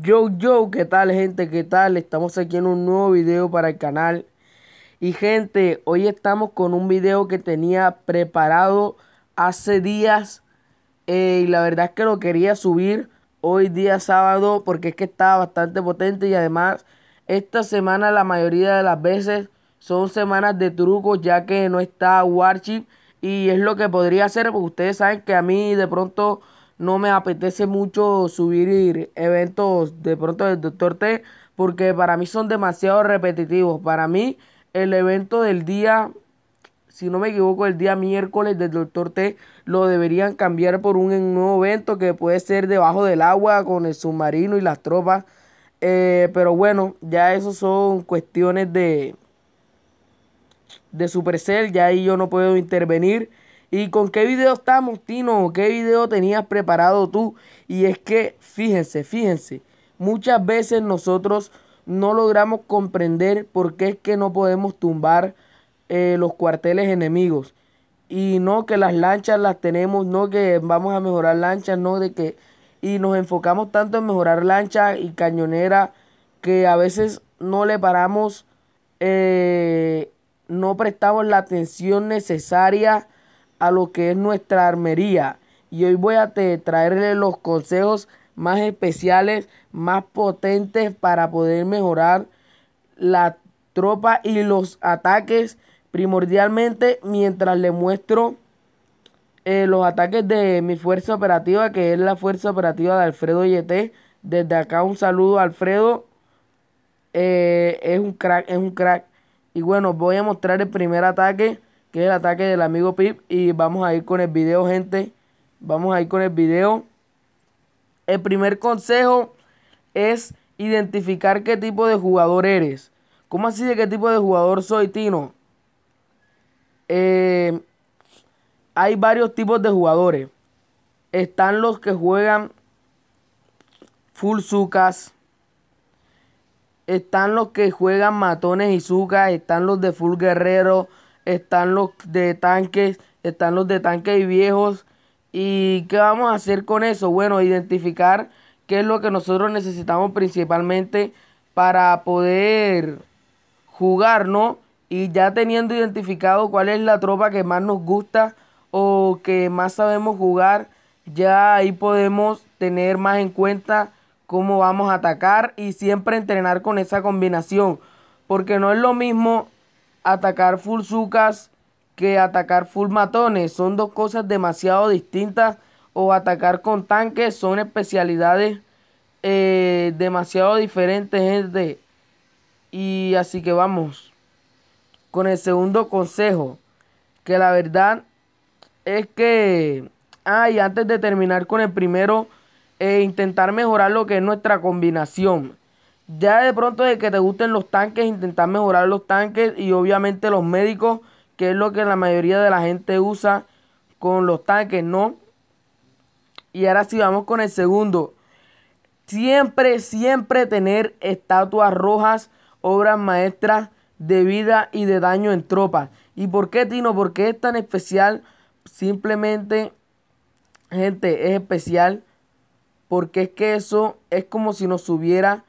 Yo, yo, ¿qué tal gente? ¿Qué tal? Estamos aquí en un nuevo video para el canal. Y gente, hoy estamos con un video que tenía preparado hace días. Eh, y la verdad es que lo quería subir hoy día sábado porque es que estaba bastante potente. Y además, esta semana la mayoría de las veces son semanas de trucos ya que no está Warship. Y es lo que podría hacer porque ustedes saben que a mí de pronto no me apetece mucho subir eventos de pronto del Dr. T porque para mí son demasiado repetitivos. Para mí el evento del día, si no me equivoco, el día miércoles del Dr. T lo deberían cambiar por un nuevo evento que puede ser debajo del agua con el submarino y las tropas. Eh, pero bueno, ya eso son cuestiones de, de Supercell, ya ahí yo no puedo intervenir. ¿Y con qué video estamos, Tino? ¿Qué video tenías preparado tú? Y es que, fíjense, fíjense, muchas veces nosotros no logramos comprender por qué es que no podemos tumbar eh, los cuarteles enemigos. Y no que las lanchas las tenemos, no que vamos a mejorar lanchas, no de que... Y nos enfocamos tanto en mejorar lanchas y cañonera que a veces no le paramos, eh, no prestamos la atención necesaria a lo que es nuestra armería. Y hoy voy a traerle los consejos más especiales, más potentes para poder mejorar la tropa y los ataques primordialmente mientras le muestro eh, los ataques de mi fuerza operativa que es la fuerza operativa de Alfredo YT desde acá un saludo Alfredo eh, es un crack es un crack y bueno voy a mostrar el primer ataque que es el ataque del amigo Pip. Y vamos a ir con el video, gente. Vamos a ir con el video. El primer consejo es identificar qué tipo de jugador eres. ¿Cómo así de qué tipo de jugador soy, Tino? Eh, hay varios tipos de jugadores. Están los que juegan full sucas. Están los que juegan matones y sucas. Están los de full guerrero están los de tanques, están los de tanques y viejos. ¿Y qué vamos a hacer con eso? Bueno, identificar qué es lo que nosotros necesitamos principalmente para poder jugar, ¿no? Y ya teniendo identificado cuál es la tropa que más nos gusta o que más sabemos jugar, ya ahí podemos tener más en cuenta cómo vamos a atacar y siempre entrenar con esa combinación. Porque no es lo mismo atacar full sucas que atacar full matones. Son dos cosas demasiado distintas. O atacar con tanques son especialidades eh, demasiado diferentes, gente. Y así que vamos con el segundo consejo. Que la verdad es que. Ay, antes de terminar con el primero, e intentar mejorar lo que es nuestra combinación. Ya de pronto de que te gusten los tanques, intentar mejorar los tanques y obviamente los médicos, que es lo que la mayoría de la gente usa con los tanques, ¿no? Y ahora sí vamos con el segundo. Siempre, siempre tener estatuas rojas, obras maestras de vida y de daño en tropas. ¿Y por qué, Tino? Porque es tan especial? Simplemente, gente, es especial porque es que eso es como si nos hubiera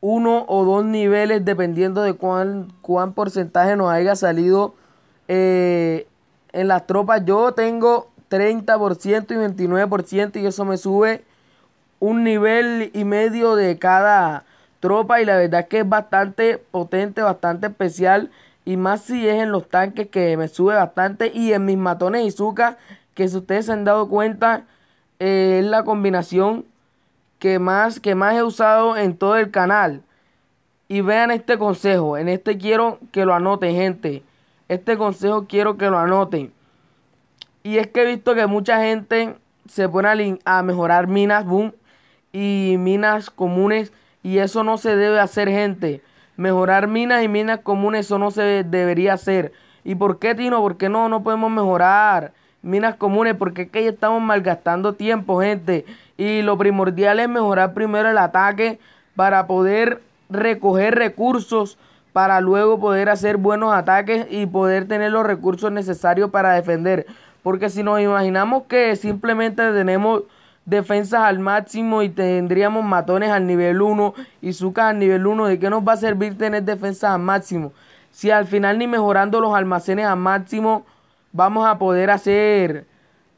uno o dos niveles dependiendo de cuán, cuán porcentaje nos haya salido eh, en las tropas. Yo tengo 30% y 29% y eso me sube un nivel y medio de cada tropa y la verdad es que es bastante potente, bastante especial y más si es en los tanques que me sube bastante y en mis matones y que si ustedes se han dado cuenta eh, es la combinación que más, que más he usado en todo el canal. Y vean este consejo. En este quiero que lo anoten, gente. Este consejo quiero que lo anoten. Y es que he visto que mucha gente se pone a, mejorar minas boom y minas comunes. Y eso no se debe hacer, gente. Mejorar minas y minas comunes, eso no se debería hacer. ¿Y por qué, Tino? ¿Por qué no, no podemos mejorar? minas comunes, porque es que ya estamos malgastando tiempo, gente. Y lo primordial es mejorar primero el ataque para poder recoger recursos, para luego poder hacer buenos ataques y poder tener los recursos necesarios para defender. Porque si nos imaginamos que simplemente tenemos defensas al máximo y tendríamos matones al nivel 1 y sucas al nivel 1, ¿de qué nos va a servir tener defensas al máximo? Si al final ni mejorando los almacenes al máximo vamos a poder hacer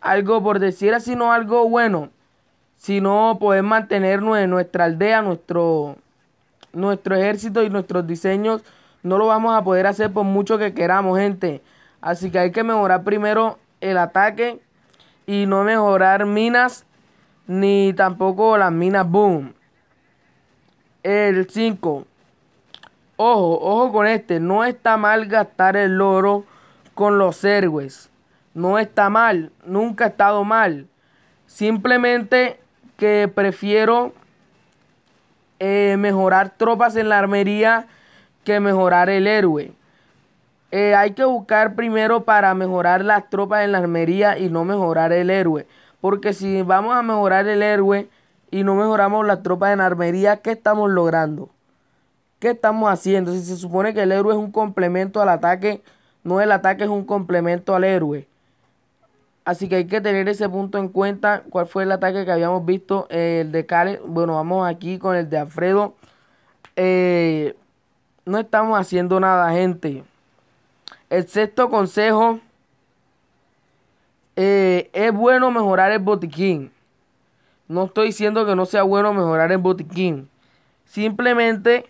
algo, por decir así, no algo bueno, Si no poder mantener nuestra aldea, nuestro, nuestro ejército y nuestros diseños. No lo vamos a poder hacer por mucho que queramos, gente. Así que hay que mejorar primero el ataque y no mejorar minas ni tampoco las minas boom. El 5. Ojo, ojo con este. No está mal gastar el oro con los héroes. No está mal, nunca ha estado mal. Simplemente que prefiero eh, mejorar tropas en la armería que mejorar el héroe. Eh, hay que buscar primero para mejorar las tropas en la armería y no mejorar el héroe. Porque si vamos a mejorar el héroe y no mejoramos las tropas en la armería, ¿qué estamos logrando? ¿Qué estamos haciendo? Si se supone que el héroe es un complemento al ataque no, el ataque es un complemento al héroe. Así que hay que tener ese punto en cuenta. ¿Cuál fue el ataque que habíamos visto? el de Kale. Bueno, vamos aquí con el de Alfredo. Eh, no estamos haciendo nada, gente. El sexto consejo. Eh, es bueno mejorar el botiquín. No estoy diciendo que no sea bueno mejorar el botiquín. Simplemente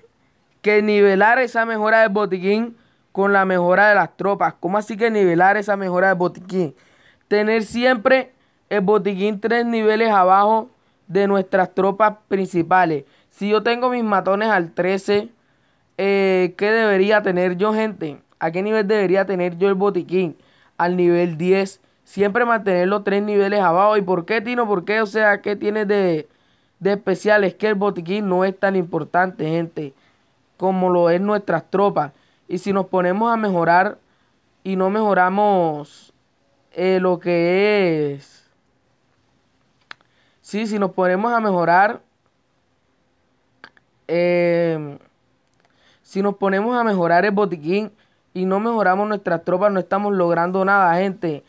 que nivelar esa mejora del botiquín con la mejora de las tropas. ¿Cómo así que nivelar esa mejora del botiquín? Tener siempre el botiquín tres niveles abajo de nuestras tropas principales. Si yo tengo mis matones al 13, eh, ¿qué debería tener yo, gente? ¿A qué nivel debería tener yo el botiquín? Al nivel 10. Siempre mantenerlo tres niveles abajo. ¿Y por qué, Tino? ¿Por qué? O sea, ¿qué tienes de, de especial? Es que el botiquín no es tan importante, gente, como lo es nuestras tropas. Y si nos ponemos a mejorar y no mejoramos eh, lo que es... Sí, si nos ponemos a mejorar... Em, si nos ponemos a mejorar el botiquín y no mejoramos nuestras tropas, no estamos logrando nada, gente.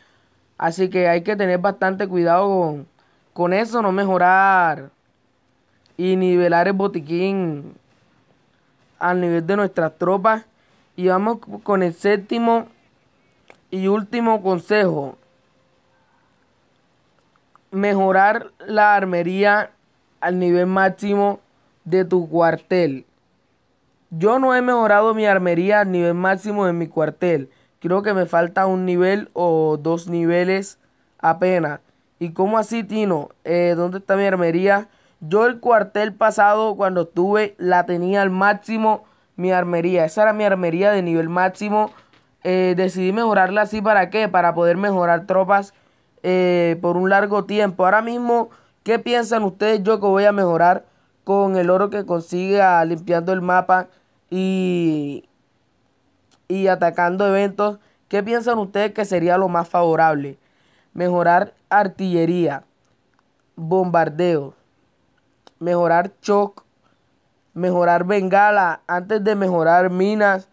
Así que hay que tener bastante cuidado con, con eso, no mejorar y nivelar el botiquín al nivel de nuestras tropas y vamos con el séptimo y último consejo. Mejorar la armería al nivel máximo de tu cuartel. Yo no he mejorado mi armería al nivel máximo de mi cuartel. Creo que me falta un nivel o dos niveles apenas. ¿Y cómo así, Tino? Eh, ¿Dónde está mi armería? Yo el cuartel pasado cuando estuve la tenía al máximo mi armería. Esa era mi armería de nivel máximo. Eh, decidí mejorarla así para que? para poder mejorar tropas eh, por un largo tiempo. Ahora mismo, ¿qué piensan ustedes yo que voy a mejorar con el oro que consiga limpiando el mapa y, y atacando eventos? ¿Qué piensan ustedes que sería lo más favorable? Mejorar artillería, bombardeo, mejorar choc mejorar Bengala antes de mejorar minas,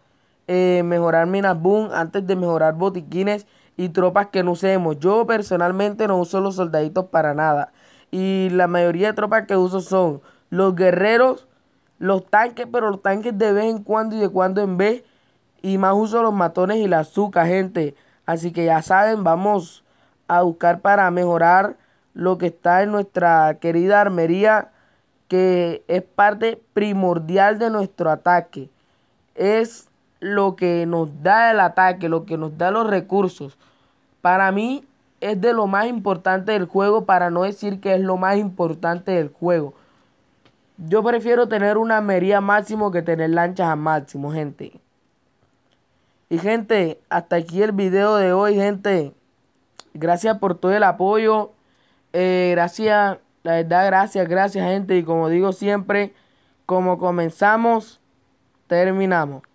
eh, mejorar minas boom, antes de mejorar botiquines y tropas que no usemos. Yo personalmente no uso los soldaditos para nada. Y la mayoría de tropas que uso son los guerreros, los tanques, pero los tanques de vez en cuando y de cuando en vez. Y más uso los matones y la azúcar, gente. Así que ya saben, vamos a buscar para mejorar lo que está en nuestra querida armería que es parte primordial de nuestro ataque. Es lo que nos da el ataque, lo que nos da los recursos. Para mí es de lo más importante del juego, para no decir que es lo más importante del juego. Yo prefiero tener una mería máximo que tener lanchas a máximo, gente. Y gente, hasta aquí el video de hoy, gente. Gracias por todo el apoyo. Eh, gracias la gracias, gracias gente. Y como digo siempre, como comenzamos, terminamos.